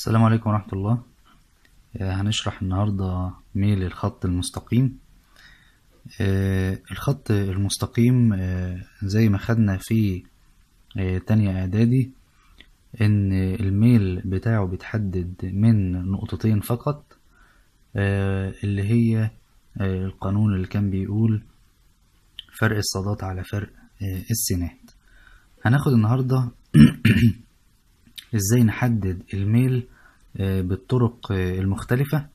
السلام عليكم ورحمة الله آه، هنشرح النهاردة ميل الخط المستقيم آه، الخط المستقيم آه، زي ما خدنا في تانية اعدادي ان الميل بتاعه بيتحدد من نقطتين فقط اللي هي القانون اللي كان بيقول فرق الصادات على فرق السينات هناخد النهاردة ازاي نحدد الميل آه، بالطرق آه، المختلفة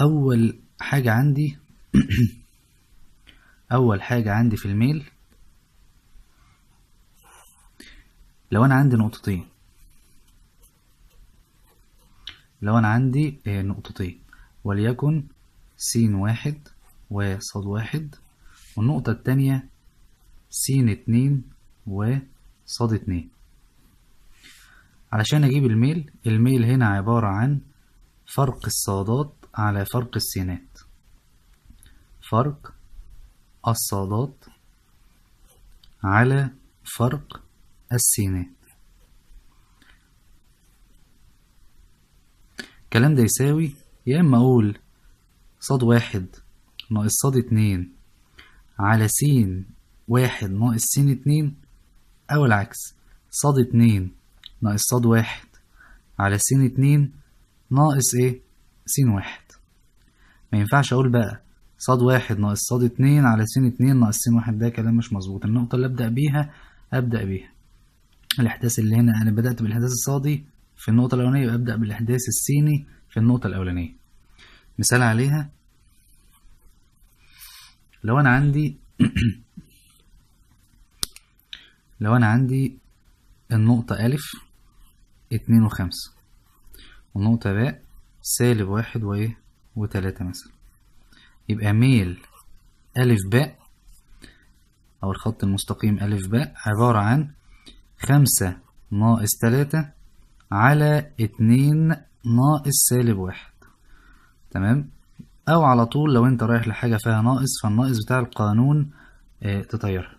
اول حاجة عندي اول حاجة عندي في الميل لو انا عندي نقطتين لو انا عندي آه، نقطتين وليكن س واحد وص واحد والنقطة التانية س اتنين وص اتنين علشان أجيب الميل الميل هنا عبارة عن فرق الصادات على فرق السينات فرق الصادات على فرق السينات الكلام ده يساوي يا إما أقول صاد واحد ناقص صاد اتنين على سين واحد ناقص سين اتنين أو العكس صاد اتنين ناقص ص واحد على س اتنين ناقص ايه س واحد ما ينفعش اقول بقى ص واحد ناقص ص اتنين على س اتنين ناقص س واحد ده كلام مش مظبوط النقطة اللي ابدأ بيها ابدأ بيها الاحداث اللي هنا انا بدأت بالاحداث الصادي في النقطة الأولانية وابدأ بالاحداث السيني في النقطة الأولانية مثال عليها لو انا عندي لو انا عندي النقطة ألف اتنين وخمسة ونقطة باء سالب واحد وإيه وتلاتة مثلا يبقى ميل ألف باء أو الخط المستقيم ألف باء عبارة عن خمسة ناقص تلاتة على اتنين ناقص سالب واحد تمام أو على طول لو أنت رايح لحاجة فيها ناقص فالناقص بتاع القانون اه تطيرها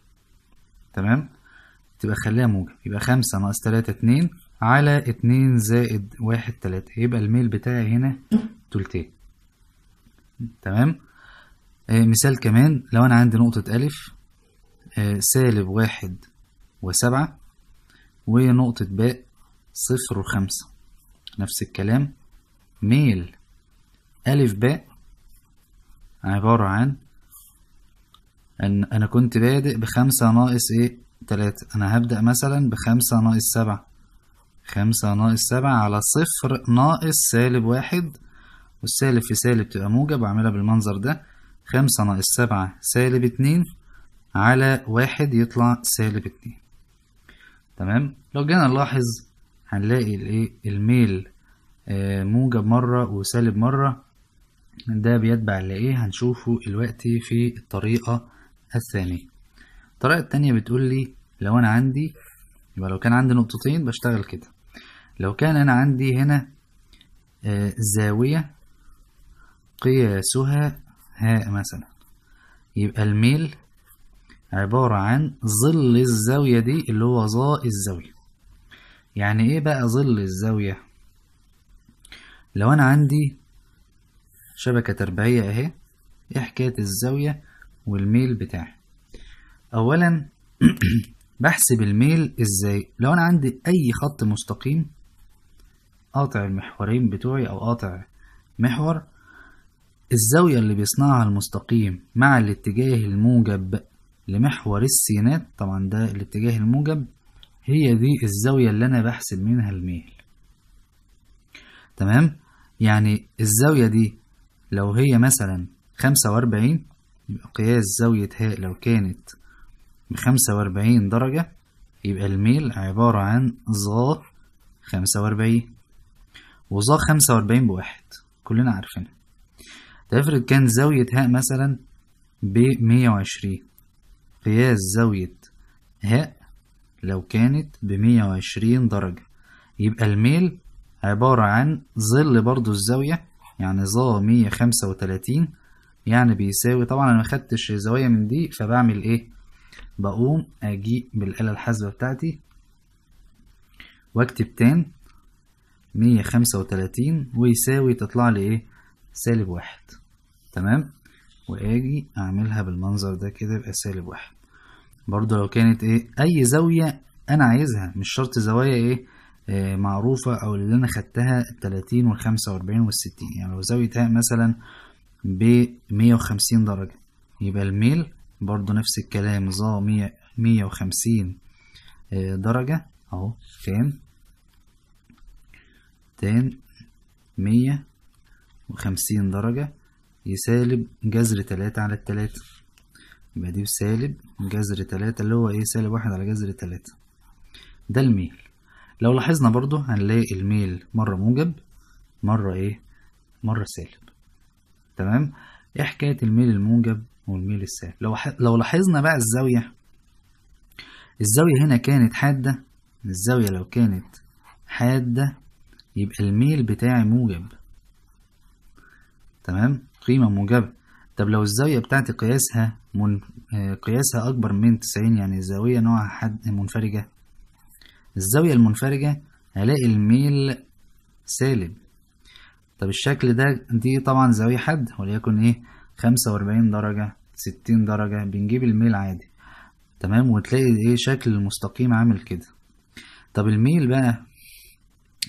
تمام تبقى خليها موجب يبقى خمسة ناقص تلاتة اتنين على اتنين زائد واحد تلاتة يبقى الميل بتاعي هنا تلتين تمام آه مثال كمان لو أنا عندي نقطة ألف آه سالب واحد وسبعة ونقطة باء صفر وخمسة نفس الكلام ميل ألف باء عبارة عن أن أنا كنت بادئ بخمسة ناقص إيه تلاتة أنا هبدأ مثلا بخمسة ناقص سبعة خمسة ناقص سبعة على صفر ناقص سالب واحد والسالب في سالب تبقى موجب وأعملها بالمنظر ده خمسة ناقص سبعة سالب اتنين على واحد يطلع سالب اتنين تمام لو جينا نلاحظ هنلاقي الايه الميل آه، موجب مرة وسالب مرة ده بيتبع لايه هنشوفه دلوقتي في الطريقة الثانية الطريقة التانية بتقول لي لو أنا عندي يبقى لو كان عندي نقطتين بشتغل كده لو كان أنا عندي هنا آه، زاوية قياسها هاء مثلا يبقى الميل عبارة عن ظل الزاوية دي اللي هو ظاء الزاوية يعني ايه بقى ظل الزاوية لو انا عندي شبكة تربيعية اهي ايه حكاية الزاوية والميل بتاعي اولا بحسب الميل ازاي لو انا عندي اي خط مستقيم قاطع المحورين بتوعي أو قاطع محور الزاوية اللي بيصنعها المستقيم مع الاتجاه الموجب لمحور السينات طبعا ده الاتجاه الموجب هي دي الزاوية اللي أنا بحسب منها الميل تمام يعني الزاوية دي لو هي مثلا خمسة وأربعين يبقى قياس زاوية هاء لو كانت بخمسة وأربعين درجة يبقى الميل عبارة عن ظا خمسة وأربعين وظا خمسة وأربعين بواحد كلنا عارفينها تفرض افرض كان زاوية هاء مثلا بمية وعشرين قياس زاوية هاء لو كانت بمية وعشرين درجة يبقى الميل عبارة عن ظل برضو الزاوية يعني ظا مية خمسة وتلاتين يعني بيساوي طبعا انا مخدتش زاوية من دي فبعمل ايه بقوم اجي بالآلة الحاسبة بتاعتي واكتب تان مية خمسة وتلاتين ويساوي تطلع لي ايه سالب واحد تمام واجي اعملها بالمنظر ده كده يبقى سالب واحد برضو لو كانت ايه اي زاوية انا عايزها مش شرط زوايا ايه آه معروفة او اللي انا خدتها التلاتين والخمسة واربعين والستين يعني لو زاوية مثلا بمية وخمسين درجة يبقى الميل برضو نفس الكلام ظا مية مية وخمسين آه، درجة اهو كام تان مية وخمسين درجة يسالب جذر تلاتة على التلاتة يبقى دي سالب جذر تلاتة اللي هو ايه سالب واحد على جذر تلاتة ده الميل لو لاحظنا برضو هنلاقي الميل مرة موجب مرة ايه مرة سالب تمام ايه حكاية الميل الموجب والميل السالب لو ح... لو لاحظنا بقى الزاوية الزاوية هنا كانت حادة الزاوية لو كانت حادة يبقى الميل بتاعي موجب تمام قيمة موجبة طب لو الزاوية بتاعتي قياسها من... آه، قياسها أكبر من تسعين يعني الزاوية نوعها حد منفرجة الزاوية المنفرجة هلاقي الميل سالب طب الشكل ده دي طبعا زاوية حد وليكن ايه خمسة وأربعين درجة ستين درجة بنجيب الميل عادي تمام وتلاقي ايه شكل المستقيم عامل كده طب الميل بقى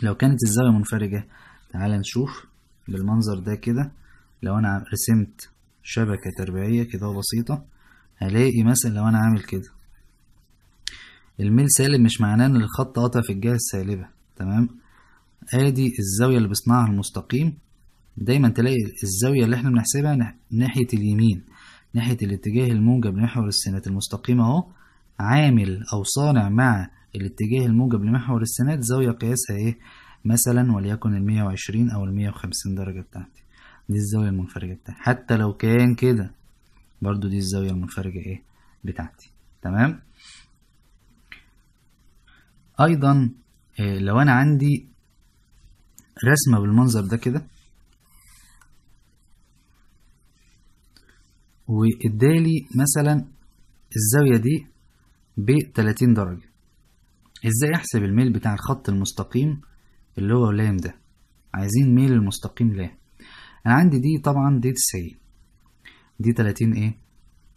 لو كانت الزاوية منفرجة تعال نشوف بالمنظر ده كده لو أنا رسمت شبكة تربيعية كده بسيطة هلاقي مثلا لو أنا عامل كده الميل سالب مش معناه إن الخط قطع في الجهة السالبة تمام ادي الزاوية اللي بصنعها المستقيم دايما تلاقي الزاوية اللي احنا بنحسبها ناحية اليمين ناحية الاتجاه الموجب لمحور السينات المستقيم اهو عامل أو صانع مع الاتجاه الموجب لمحور السناد زاوية قياسها ايه مثلا وليكن ال 120 أو ال 150 درجة بتاعتي دي الزاوية المنفرجة بتاعتي حتى لو كان كده برضو دي الزاوية المنفرجة ايه بتاعتي تمام أيضا إيه لو أنا عندي رسمة بالمنظر ده كده وادالي مثلا الزاوية دي بتلاتين درجة ازاي احسب الميل بتاع الخط المستقيم اللي هو لام ده عايزين ميل المستقيم لام انا عندي دي طبعا دي تسعين دي تلاتين ايه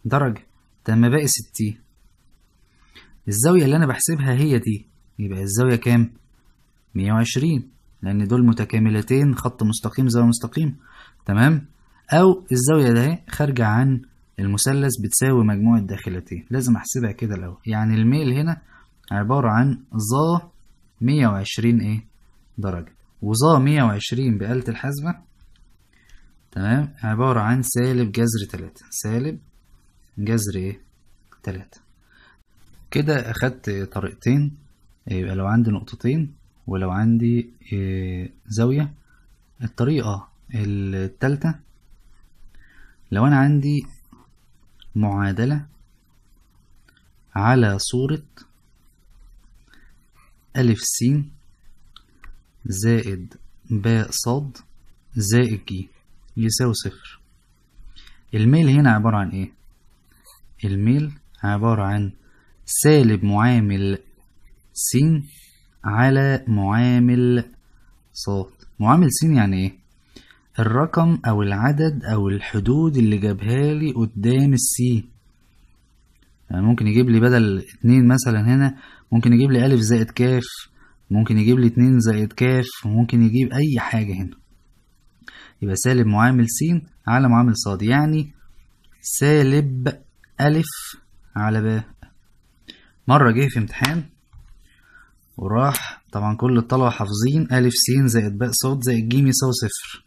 درجة ما باقي ستين الزاوية اللي انا بحسبها هي دي يبقى الزاوية كام مية وعشرين لان دول متكاملتين خط مستقيم زاوية مستقيم تمام او الزاوية ده خارجة عن المثلث بتساوي مجموع الداخلتين لازم احسبها كده الاول يعني الميل هنا عبارة عن ظا 120 ايه درجة وظا 120 بآلة الحاسبة تمام عبارة عن سالب جذر تلاتة سالب جذر ايه تلاتة كده أخدت طريقتين يبقى لو عندي نقطتين ولو عندي آه، زاوية الطريقة التالتة لو أنا عندي معادلة على صورة ألف س زائد باء صاد زائد ج يساوي صفر الميل هنا عبارة عن إيه؟ الميل عبارة عن سالب معامل س على معامل صاد معامل س يعني إيه؟ الرقم أو العدد أو الحدود اللي جابها لي قدام السين يعني ممكن يجيب لي بدل اتنين مثلا هنا ممكن يجيب لي ألف زائد كاف ممكن يجيب لي اتنين زائد كاف ممكن يجيب أي حاجة هنا يبقى سالب معامل س على معامل ص يعني سالب ألف على ب مرة جه في امتحان وراح طبعا كل الطلبة حافظين ألف س زائد ب ص زائد ج يساوي صفر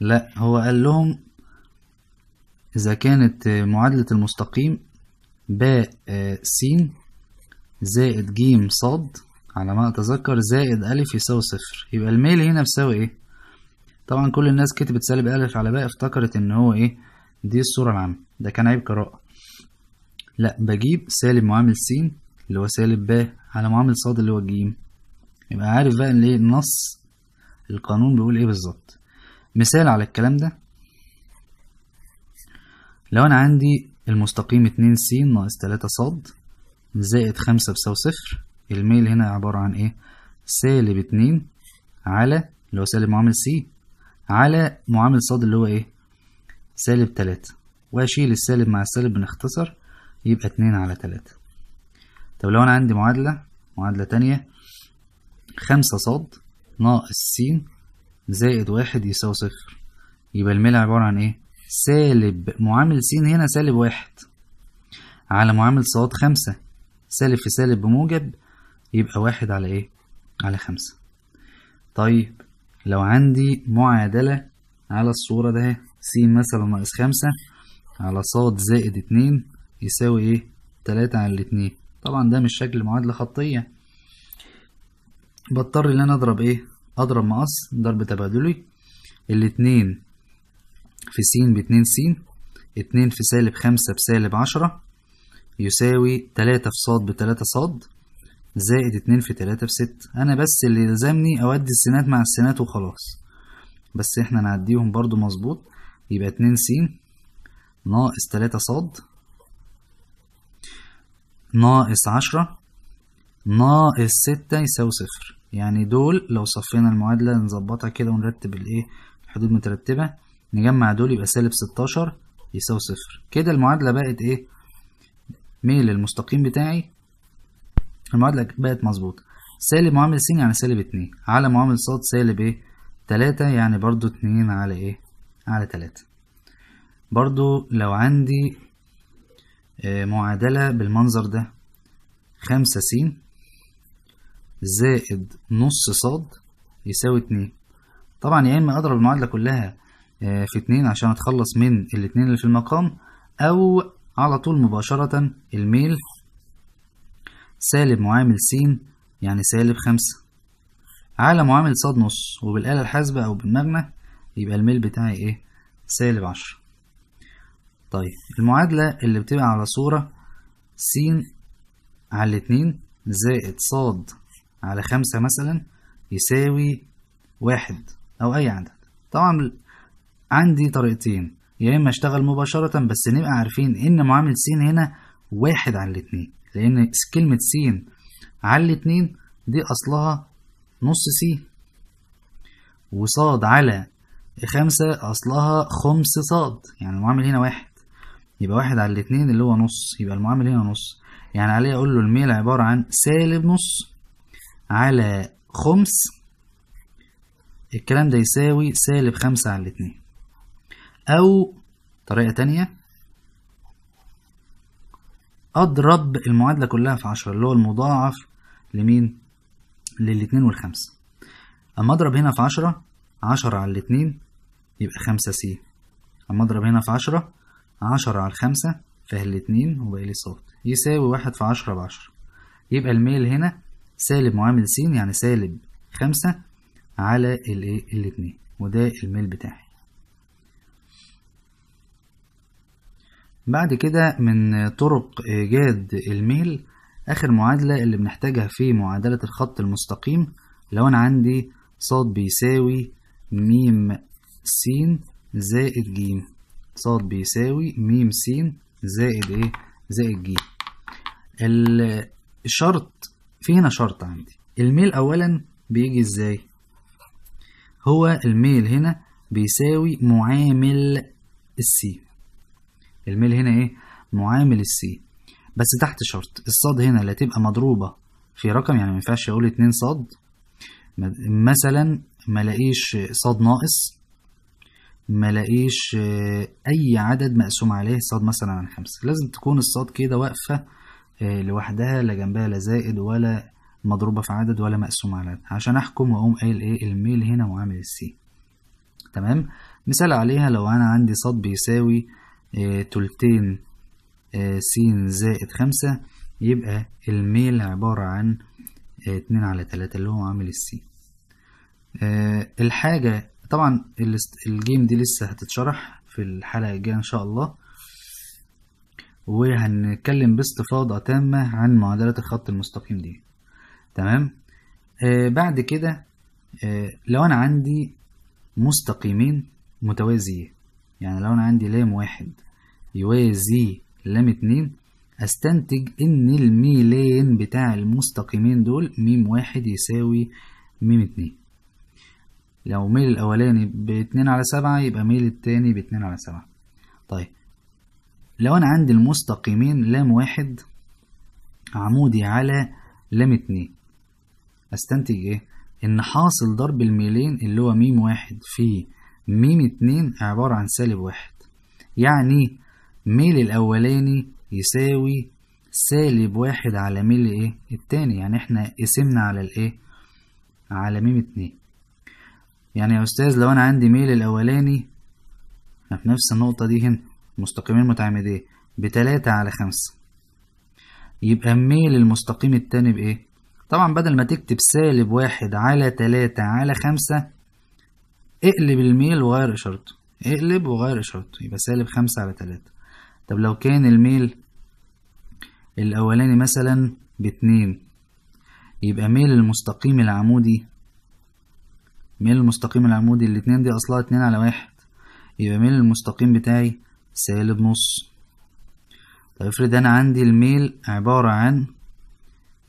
لا هو قال لهم إذا كانت معادلة المستقيم باء آه، س زائد ج ص على ما أتذكر زائد ألف يساوي صفر يبقى الميل هنا بيساوي إيه؟ طبعا كل الناس كتبت سالب ألف على باء افتكرت إن هو إيه دي الصورة العامة ده كان عيب قراءة لأ بجيب سالب معامل س اللي هو سالب باء على معامل ص اللي هو ج يبقى عارف بقى إن إيه النص القانون بيقول إيه بالظبط مثال على الكلام ده لو أنا عندي المستقيم اتنين س ناقص تلاتة ص زائد خمسة بساوي صفر الميل هنا عبارة عن ايه سالب اتنين على اللي هو سالب معامل س على معامل ص اللي هو ايه سالب تلاتة واشيل السالب مع السالب بنختصر يبقى اتنين على تلاتة طب لو انا عندي معادلة معادلة تانية خمسة ص ناقص س زائد واحد يساوي صفر يبقى الميل عبارة عن ايه سالب معامل س هنا سالب واحد على معامل ص خمسة سالب في سالب بموجب يبقى واحد على ايه على خمسة طيب لو عندي معادلة على الصورة ده س مثلا ناقص خمسة على ص زائد اتنين يساوي ايه تلاتة على الاتنين طبعا ده مش شكل معادلة خطية بضطر ان انا اضرب ايه اضرب مقص ضرب تبادلي الاتنين في س باتنين س اتنين في سالب خمسة بسالب عشرة يساوي تلاتة في صاد بتلاتة ص زائد اتنين في تلاتة في ست أنا بس اللي يلزمني أودي السينات مع السينات وخلاص بس احنا نعديهم برضو مظبوط يبقى اتنين س ناقص تلاتة ص ناقص عشرة ناقص ستة يساوي صفر يعني دول لو صفينا المعادلة نظبطها كده ونرتب الايه الحدود مترتبة نجمع دول يبقى سالب 16 يساوي صفر كده المعادلة بقت ايه ميل المستقيم بتاعي المعادلة بقت مظبوطة سالب معامل س يعني سالب اتنين على معامل ص سالب ايه تلاتة يعني برضو اتنين على ايه على تلاتة برضو لو عندي آه معادلة بالمنظر ده خمسة س زائد نص ص يساوي اتنين طبعا يا اما اضرب المعادلة كلها آه، في اتنين عشان اتخلص من الاتنين اللي في المقام او على طول مباشرة الميل سالب معامل س يعني سالب خمسة على معامل ص نص وبالآلة الحاسبة أو بالمجنى يبقى الميل بتاعي إيه؟ سالب عشرة طيب المعادلة اللي بتبقى على صورة س على اتنين زائد ص على خمسة مثلا يساوي واحد أو أي عدد طبعا عندي طريقتين يا اما اشتغل مباشرة بس نبقى عارفين ان معامل س هنا واحد على الاتنين لان كلمة س على الاتنين دي اصلها نص س وصاد على خمسة اصلها خمس صاد يعني المعامل هنا واحد يبقى واحد على الاتنين اللي هو نص يبقى المعامل هنا نص يعني عليه اقول له الميل عبارة عن سالب نص على خمس الكلام ده يساوي سالب خمسة على الاتنين أو طريقة تانية أضرب المعادلة كلها في عشرة اللي هو المضاعف لمين؟ للاتنين والخمسة أما أضرب هنا في عشرة عشرة على الاتنين يبقى خمسة سي أما أضرب هنا في عشرة عشرة على الخمسة فهي الاتنين وبقى لي صوت يساوي واحد في عشرة بعشرة يبقى الميل هنا سالب معامل س يعني سالب خمسة على الايه الاتنين وده الميل بتاعي بعد كده من طرق إيجاد الميل آخر معادلة اللي بنحتاجها في معادلة الخط المستقيم لو أنا عندي ص بيساوي م س زائد ج ص بيساوي م س زائد إيه زائد ج الشرط في هنا شرط عندي الميل أولا بيجي إزاي هو الميل هنا بيساوي معامل السين الميل هنا ايه معامل السي بس تحت شرط الصاد هنا اللي تبقى مضروبة في رقم يعني ما ينفعش اقول اتنين صاد مثلا ما صاد ناقص ما اي عدد مقسوم عليه صاد مثلا عن خمسة لازم تكون الصاد كده واقفة آه، لوحدها لا جنبها لا زائد ولا مضروبة في عدد ولا مقسوم على عدد عشان احكم واقوم قايل ايه الميل هنا معامل السي تمام مثال عليها لو انا عندي صاد بيساوي آه، تلتين آه، س زائد خمسة يبقى الميل عبارة عن آه، اتنين على تلاتة اللي هو عامل السي الحاجة طبعا الجيم دي لسه هتتشرح في الحلقة الجاية إن شاء الله وهنتكلم باستفاضة تامة عن معادلة الخط المستقيم دي تمام بعد كده لو أنا عندي مستقيمين متوازيين يعني لو أنا عندي لام واحد يوازي لام اتنين أستنتج إن الميلين بتاع المستقيمين دول ميم واحد يساوي ميم اتنين لو ميل الأولاني باتنين على سبعة يبقى ميل التاني باتنين على سبعة طيب لو أنا عندي المستقيمين لام واحد عمودي على لام اتنين أستنتج إيه؟ إن حاصل ضرب الميلين اللي هو ميم واحد في ميم اتنين عبارة عن سالب واحد يعني ميل الأولاني يساوي سالب واحد على ميل ايه التاني يعني احنا قسمنا على الايه على ميم اتنين يعني يا أستاذ لو أنا عندي ميل الأولاني في نفس النقطة دي هنا مستقيمين متعامدين بتلاتة على خمسة يبقى ميل المستقيم التاني بإيه؟ طبعا بدل ما تكتب سالب واحد على تلاتة على خمسة اقلب الميل وغير إشارته اقلب وغير إشارته يبقى سالب خمسة على تلاتة طب لو كان الميل الأولاني مثلا باتنين يبقى ميل المستقيم العمودي ميل المستقيم العمودي الاتنين دي أصلها اتنين على واحد يبقى ميل المستقيم بتاعي سالب نص طب افرض أنا عندي الميل عبارة عن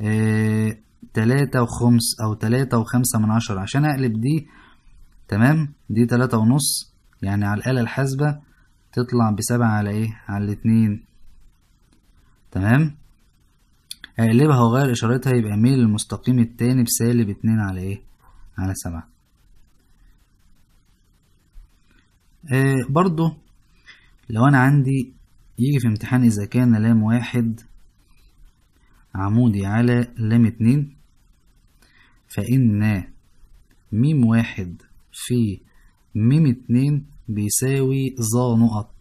آه، تلاتة وخمس أو تلاتة وخمسة من عشرة عشان أقلب دي تمام دي تلاتة ونص يعني على الآلة الحاسبة تطلع بسبعة على ايه على الاتنين تمام اقلبها واغير اشارتها يبقى ميل المستقيم التاني بسالب اتنين على ايه على سبعة آه برضو لو انا عندي يجي في امتحان اذا كان لام واحد عمودي على لام اتنين فإن ميم واحد في ميم اتنين بيساوي ظا نقط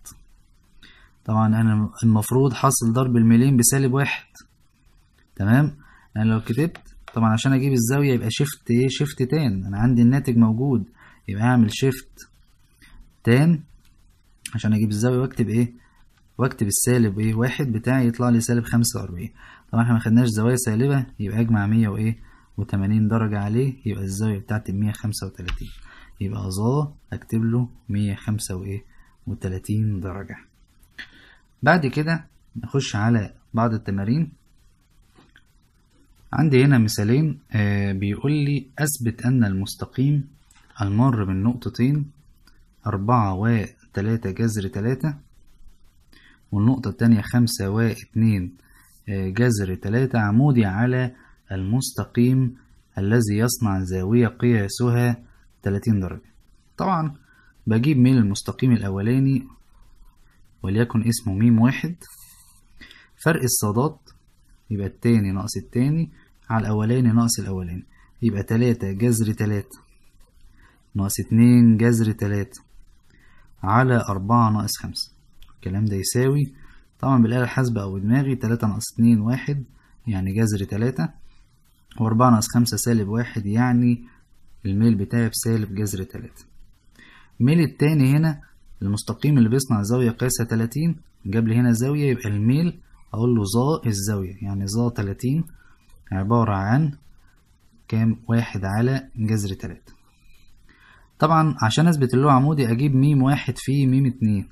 طبعا أنا المفروض حاصل ضرب الميلين بسالب واحد تمام أنا لو كتبت طبعا عشان أجيب الزاوية يبقى شيفت إيه شيفت تان أنا عندي الناتج موجود يبقى أعمل شيفت تان عشان أجيب الزاوية وأكتب إيه واكتب السالب ايه واحد بتاعي يطلع لي سالب خمسة وأربعين طبعا احنا خدناش زوايا سالبة يبقى أجمع مية وإيه وتمانين درجة عليه يبقى الزاوية بتاعتي ميه خمسة وتلاتين يبقى ظا اكتب له مية خمسة وايه وتلاتين درجة بعد كده نخش على بعض التمارين عندي هنا مثالين آه بيقول لي أثبت أن المستقيم المار من نقطتين أربعة وتلاتة جذر تلاتة والنقطة التانية خمسة واتنين آه، جذر تلاتة عمودي على المستقيم الذي يصنع زاوية قياسها 30 درجة طبعا بجيب ميل المستقيم الأولاني وليكن اسمه ميم واحد فرق الصادات يبقى التاني ناقص التاني على الأولاني ناقص الأولاني يبقى تلاتة جذر تلاتة ناقص اتنين جذر تلاتة على أربعة ناقص خمسة الكلام ده يساوي طبعا بالآلة الحاسبة أو دماغي تلاتة ناقص اتنين واحد يعني جذر تلاتة وأربعة ناقص خمسة سالب واحد يعني الميل بتاعي بسالب جذر تلاتة الميل التاني هنا المستقيم اللي بيصنع زاوية قياسها تلاتين جاب لي هنا زاوية يبقى الميل أقول له ظا الزاوية يعني ظا تلاتين عبارة عن كام واحد على جذر تلاتة طبعا عشان أثبت اللي هو عمودي أجيب ميم واحد في ميم اتنين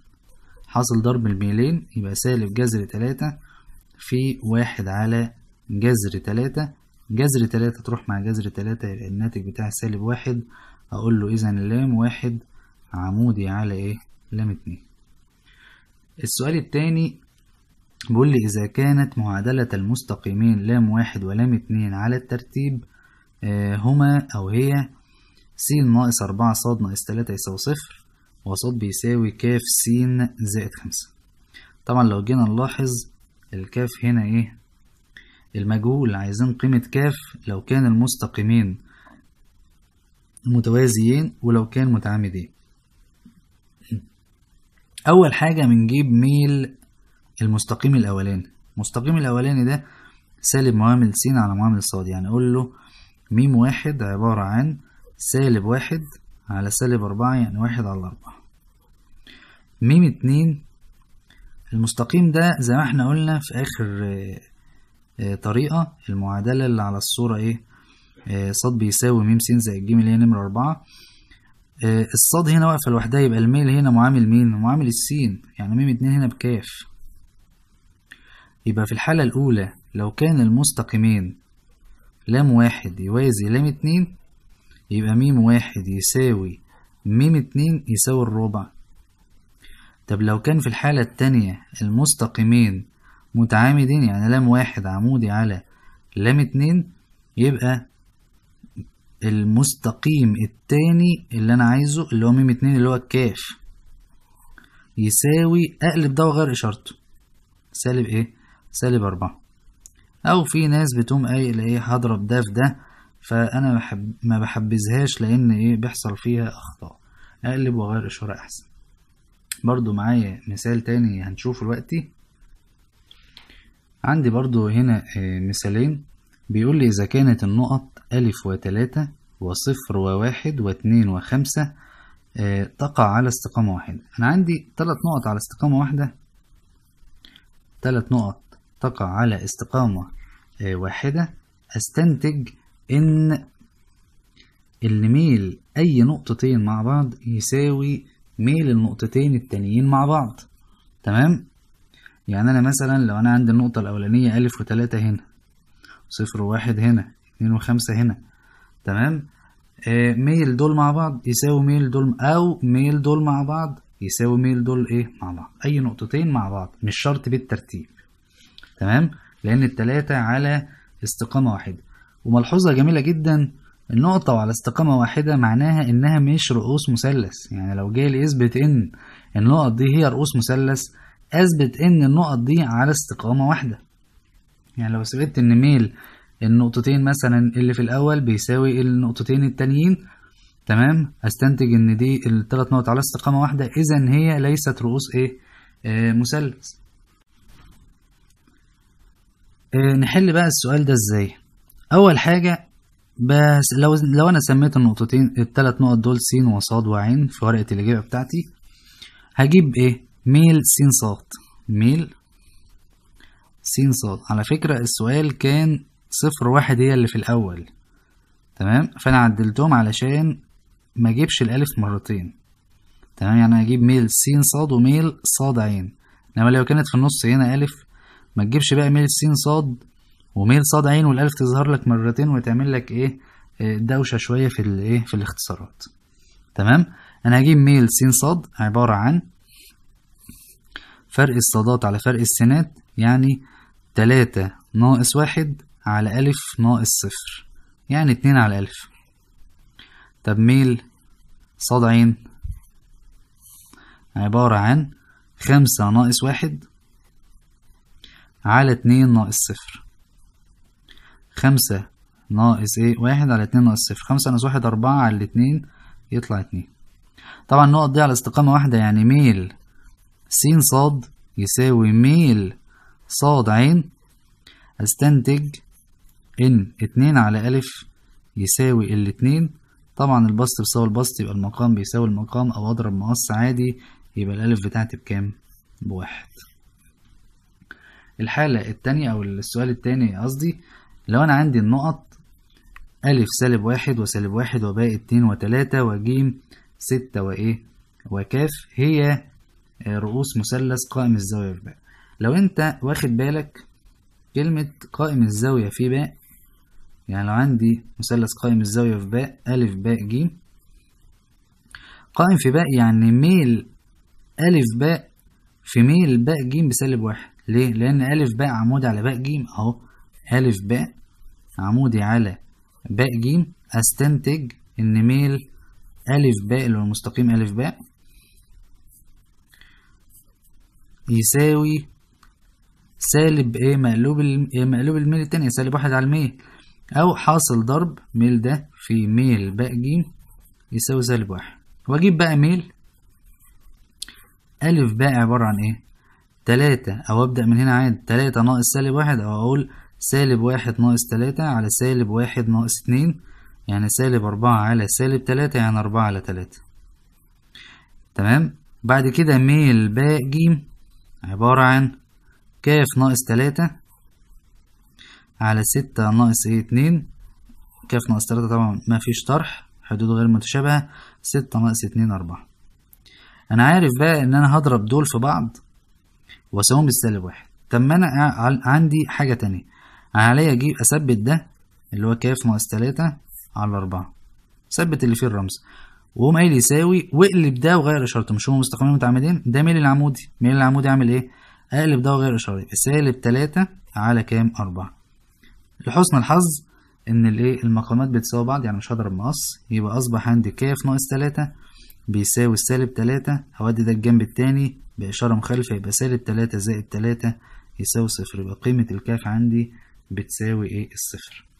حاصل ضرب الميلين يبقى سالب جذر تلاتة في واحد على جذر تلاتة جذر تلاتة تروح مع جذر تلاتة يبقى الناتج بتاعها سالب واحد أقول له إذا لام واحد عمودي على إيه لام اتنين السؤال التاني بيقول لي إذا كانت معادلة المستقيمين لام واحد ولام اتنين على الترتيب آه، هما أو هي س ناقص أربعة ص ناقص تلاتة يساوي صفر وص بيساوي ك س زائد خمسة طبعا لو جينا نلاحظ الكاف هنا إيه المجهول عايزين قيمة كاف لو كان المستقيمين متوازيين ولو كان متعامدين أول حاجة بنجيب ميل المستقيم الأولاني المستقيم الأولاني ده سالب معامل س على معامل ص يعني أقول له م واحد عبارة عن سالب واحد على سالب أربعة يعني واحد على أربعة م اتنين المستقيم ده زي ما احنا قلنا في آخر آه، طريقة المعادلة اللي على الصورة ايه آه، صاد بيساوي م س زائد ج اللي هي نمرة أربعة آه، الصاد هنا واقفة لوحدها يبقى الميل هنا معامل مين؟ معامل السين يعني ميم اتنين هنا بكاف يبقى في الحالة الأولى لو كان المستقيمين لام واحد يوازي لام اتنين يبقى ميم واحد يساوي ميم اتنين يساوي الربع طب لو كان في الحالة التانية المستقيمين متعامدين يعني لام واحد عمودي على لام اتنين يبقى المستقيم التاني اللي انا عايزه اللي هو ميم اتنين اللي هو الكاف يساوي اقلب ده وغير اشارته سالب ايه سالب اربعة او في ناس بتقوم قايل ايه, إيه، هضرب ده في ده فانا بحب ما بحبزهاش لان ايه بيحصل فيها اخطاء اقلب واغير اشارة احسن برضو معايا مثال تاني هنشوفه دلوقتي عندي برضو هنا آه، مثالين بيقول لي إذا كانت النقط ألف وتلاتة وصفر وواحد واتنين وخمسة آه، تقع على استقامة واحدة أنا عندي تلات نقط على استقامة واحدة تلات نقط تقع على استقامة آه، واحدة أستنتج إن اللي ميل أي نقطتين مع بعض يساوي ميل النقطتين التانيين مع بعض تمام يعني أنا مثلا لو أنا عندي النقطة الأولانية ألف وتلاتة هنا صفر وواحد هنا اتنين وخمسة هنا تمام آه ميل دول مع بعض يساوي ميل دول أو ميل دول مع بعض يساوي ميل دول إيه مع بعض أي نقطتين مع بعض مش شرط بالترتيب تمام لأن التلاتة على استقامة واحدة وملحوظة جميلة جدا النقطة وعلى استقامة واحدة معناها إنها مش رؤوس مثلث يعني لو جاي لي إن النقط دي هي رؤوس مثلث اثبت ان النقط دي على استقامه واحده يعني لو ثبت ان ميل النقطتين مثلا اللي في الاول بيساوي النقطتين التانيين تمام استنتج ان دي الثلاث نقط على استقامه واحده اذا هي ليست رؤوس ايه آه مثلث آه نحل بقى السؤال ده ازاي اول حاجه بس لو لو انا سميت النقطتين الثلاث نقط دول س وص وع في ورقه الاجابه بتاعتي هجيب ايه ميل سين صاد ميل سين صاد على فكرة السؤال كان صفر واحد هي اللي في الأول تمام فأنا عدلتهم علشان ما اجيبش الألف مرتين تمام يعني هجيب ميل سين صاد وميل صاد عين إنما لو كانت في النص هنا ألف ما تجيبش بقى ميل سين صاد وميل صاد عين والألف تظهر لك مرتين وتعمل لك إيه آه، دوشة شوية في الإيه في الاختصارات تمام أنا هجيب ميل سين صاد عبارة عن فرق الصادات على فرق السينات يعني تلاتة ناقص واحد على ألف ناقص صفر يعني اتنين على ألف طب ميل صاد عين عبارة عن خمسة ناقص واحد على اتنين ناقص صفر خمسة ناقص ايه واحد على اتنين ناقص صفر خمسة ناقص واحد أربعة على اتنين يطلع اتنين طبعا النقط دي على استقامة واحدة يعني ميل س ص يساوي ميل ص ع استنتج ان اتنين على الف يساوي الاتنين طبعا البسط بيساوي البسط يبقى المقام بيساوي المقام او اضرب مقص عادي يبقى الالف بتاعتي بكام بواحد الحالة التانية او السؤال التاني قصدي لو انا عندي النقط الف سالب واحد وسالب واحد وباقي اتنين وتلاتة وجيم ستة وايه وكاف هي آه، رؤوس مثلث قائم الزاوية في باء لو انت واخد بالك كلمة قائم الزاوية في باء يعني لو عندي مثلث قائم الزاوية في باء ألف باء ج قائم في باء يعني ميل ألف باء في ميل باء ج بسالب واحد ليه؟ لأن ألف باء عمود على باء ج أهو ألف باء عمودي على باء ج أستنتج إن ميل ألف باء اللي هو المستقيم ألف باء يساوي سالب ايه مقلوب مقلوب الميل التانية سالب واحد على الميل او حاصل ضرب ميل ده في ميل ب ج يساوي سالب واحد واجيب بقى ميل ألف ب عبارة عن إيه؟ تلاتة أو أبدأ من هنا عادي تلاتة ناقص سالب واحد أو أقول سالب واحد ناقص تلاتة على سالب واحد ناقص اتنين يعني سالب أربعة على سالب تلاتة يعني أربعة على تلاتة تمام؟ بعد كده ميل ب جيم عبارة عن كاف ناقص تلاتة على ستة ناقص ايه اتنين كاف ناقص تلاتة طبعا مفيش طرح حدود غير متشابهة ستة ناقص اتنين أربعة أنا عارف بقى إن أنا هضرب دول في بعض وأساويهم بالسالب واحد طب ما أنا عندي حاجة تانية انا عليا أجيب أثبت ده اللي هو كاف ناقص تلاتة على أربعة ثبت اللي فيه الرمز وقوم قايل يساوي واقلب ده وغير اشارته مش هما مستقيمين متعامدين ده ميل العمودي ميل العمودي اعمل ايه اقلب ده وغير اشاري سالب 3 على كام 4 لحسن الحظ ان الايه المقامات بتساوي بعض يعني مش هضرب مقص يبقى اصبح عندي كاف ناقص 3 بيساوي سالب 3 هودي ده الجنب التاني بإشارة مخالفة يبقى سالب 3 زائد 3 يساوي صفر يبقى قيمة الكاف عندي بتساوي ايه الصفر